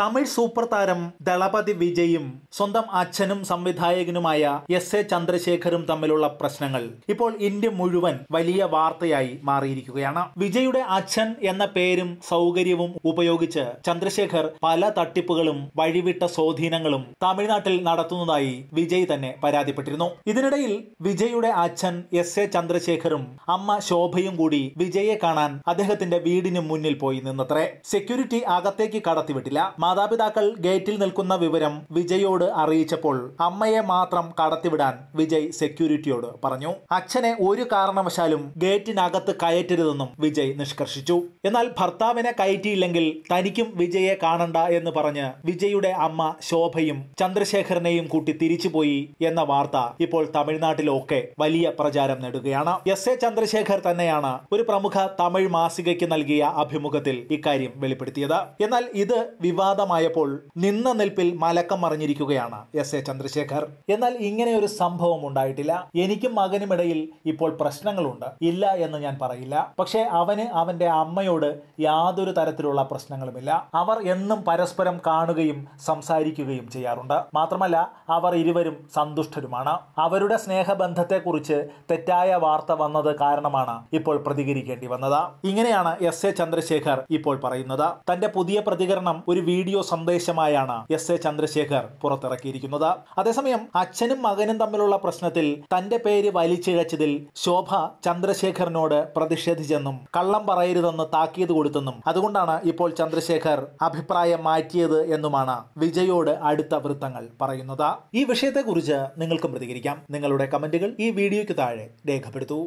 Tamil super താരം ദളപതി വിജയും സ്വന്തം അച്ഛനും സംവിധായകനുമായ എസ് എ ചന്ദ്രശേഖറും തമ്മിലുള്ള പ്രശ്നങ്ങൾ ഇപ്പോൾ ഇന്ത്യ മുഴുവൻ വലിയ വാർത്തയായി മാറിയിരിക്കുകയാണ് വിജയുടെ അച്ഛൻ എന്ന പേരും സൗകര്യവും ഉപയോഗിച്ച് ചന്ദ്രശേഖർ പല തട്ടിപ്പുകളും വഴിവിട്ട സ്വാധീനങ്ങളും തമിഴ്നാട്ടിൽ നടത്തുന്നതായി വിജയ് തന്നെ പരാതിപ്പെട്ടിരുന്നു ഇതിനിടയിൽ വിജയുടെ അച്ഛൻ എസ് എ ചന്ദ്രശേഖറും അമ്മ ശോഭയും കൂടി വിജയെ കാണാൻ അദ്ദേഹത്തിന്റെ വീടിന് മുന്നിൽ പോയി നിന്നത്രേ സെക്യൂരിറ്റി അകത്തേക്ക് കടത്തിവിട്ടില്ല മാതാപിതാക്കൾ ഗേറ്റിൽ നിൽക്കുന്ന വിവരം വിജയോട് അറിയിച്ചപ്പോൾ അമ്മയെ മാത്രം കടത്തിവിടാൻ വിജയ് സെക്യൂരിറ്റിയോട് പറഞ്ഞു അച്ഛനെ ഒരു കാരണവശാലും ഗേറ്റിനകത്ത് കയറ്റരുതെന്നും വിജയ് നിഷ്കർഷിച്ചു എന്നാൽ ഭർത്താവിനെ കയറ്റിയില്ലെങ്കിൽ തനിക്കും വിജയെ കാണണ്ട എന്ന് പറഞ്ഞ് വിജയുടെ അമ്മ ശോഭയും ചന്ദ്രശേഖരനെയും കൂട്ടി തിരിച്ചുപോയി എന്ന വാർത്ത ഇപ്പോൾ തമിഴ്നാട്ടിലൊക്കെ വലിയ പ്രചാരം നേടുകയാണ് എസ് എ ചന്ദ്രശേഖർ തന്നെയാണ് ഒരു പ്രമുഖ തമിഴ് മാസികയ്ക്ക് നൽകിയ അഭിമുഖത്തിൽ ഇക്കാര്യം വെളിപ്പെടുത്തിയത് എന്നാൽ ഇത് വിവാദ വിവാദമായപ്പോൾ നിന്ന നിൽപ്പിൽ മലക്കം മറിഞ്ഞിരിക്കുകയാണ് എസ് എ ചന്ദ്രശേഖർ എന്നാൽ ഇങ്ങനെ ഒരു സംഭവം ഉണ്ടായിട്ടില്ല എനിക്കും മകനും ഇടയിൽ ഇപ്പോൾ പ്രശ്നങ്ങളുണ്ട് ഇല്ല എന്ന് ഞാൻ പറയില്ല പക്ഷേ അവന് അവന്റെ അമ്മയോട് യാതൊരു തരത്തിലുള്ള പ്രശ്നങ്ങളുമില്ല അവർ എന്നും പരസ്പരം കാണുകയും സംസാരിക്കുകയും ചെയ്യാറുണ്ട് മാത്രമല്ല അവർ ഇരുവരും സന്തുഷ്ടരുമാണ് അവരുടെ സ്നേഹബന്ധത്തെക്കുറിച്ച് തെറ്റായ വാർത്ത വന്നത് കാരണമാണ് ഇപ്പോൾ പ്രതികരിക്കേണ്ടി വന്നത് ഇങ്ങനെയാണ് എസ് എ ചന്ദ്രശേഖർ ഇപ്പോൾ പറയുന്നത് തന്റെ പുതിയ പ്രതികരണം ഒരു വീ വീഡിയോ സന്ദേശമായാണ് എസ് എ ചന്ദ്രശേഖർ പുറത്തിറക്കിയിരിക്കുന്നത് അതേസമയം അച്ഛനും മകനും തമ്മിലുള്ള പ്രശ്നത്തിൽ തന്റെ പേര് വലിച്ചിഴച്ചതിൽ ശോഭ ചന്ദ്രശേഖറിനോട് പ്രതിഷേധിച്ചെന്നും കള്ളം പറയരുതെന്ന് താക്കീത് കൊടുത്തെന്നും അതുകൊണ്ടാണ് ഇപ്പോൾ ചന്ദ്രശേഖർ അഭിപ്രായം മാറ്റിയത് എന്നുമാണ് വിജയോട് അടുത്ത വൃത്തങ്ങൾ പറയുന്നത് ഈ വിഷയത്തെക്കുറിച്ച് നിങ്ങൾക്കും പ്രതികരിക്കാം നിങ്ങളുടെ കമന്റുകൾ ഈ വീഡിയോയ്ക്ക് താഴെ രേഖപ്പെടുത്തൂ